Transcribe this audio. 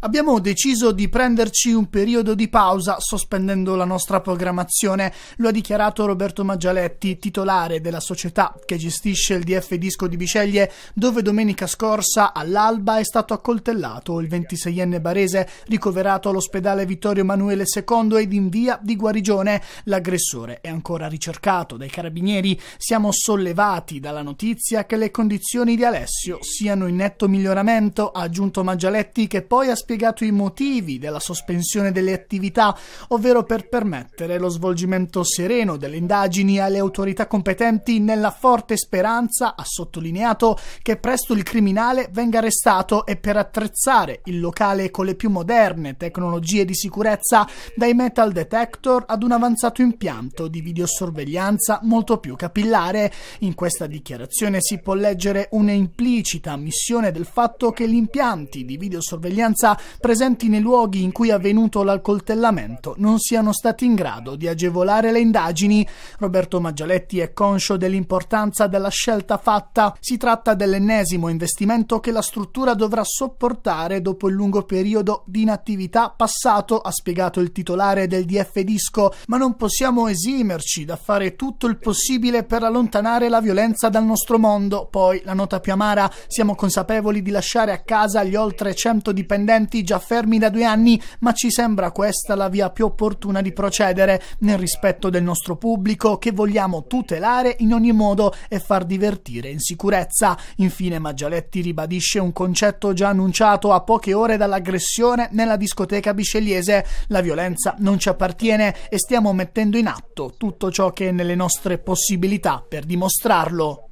Abbiamo deciso di prenderci un periodo di pausa sospendendo la nostra programmazione, lo ha dichiarato Roberto Maggialetti, titolare della società che gestisce il DF Disco di Biceglie, dove domenica scorsa all'alba è stato accoltellato il 26enne barese ricoverato all'ospedale Vittorio Emanuele II ed in via di guarigione. L'aggressore è ancora ricercato dai carabinieri. Siamo sollevati dalla notizia che le condizioni di Alessio siano in netto miglioramento, ha aggiunto Maggialetti che poi ha spiegato i motivi della sospensione delle attività, ovvero per permettere lo svolgimento sereno delle indagini alle autorità competenti nella forte speranza, ha sottolineato, che presto il criminale venga arrestato e per attrezzare il locale con le più moderne tecnologie di sicurezza, dai metal detector ad un avanzato impianto di videosorveglianza molto più capillare. In questa dichiarazione si può leggere un'implicita ammissione del fatto che gli impianti di videosorveglianza presenti nei luoghi in cui è avvenuto l'accoltellamento non siano stati in grado di agevolare le indagini. Roberto Maggialetti è conscio dell'importanza della scelta fatta. Si tratta dell'ennesimo investimento che la struttura dovrà sopportare dopo il lungo periodo di inattività passato, ha spiegato il titolare del DF Disco, ma non possiamo esimerci da fare tutto il possibile per allontanare la violenza dal nostro mondo. Poi la nota più amara, siamo consapevoli di lasciare a casa gli oltre 100 dipendenti precedenti già fermi da due anni, ma ci sembra questa la via più opportuna di procedere, nel rispetto del nostro pubblico che vogliamo tutelare in ogni modo e far divertire in sicurezza. Infine Maggialetti ribadisce un concetto già annunciato a poche ore dall'aggressione nella discoteca biscegliese. La violenza non ci appartiene e stiamo mettendo in atto tutto ciò che è nelle nostre possibilità per dimostrarlo.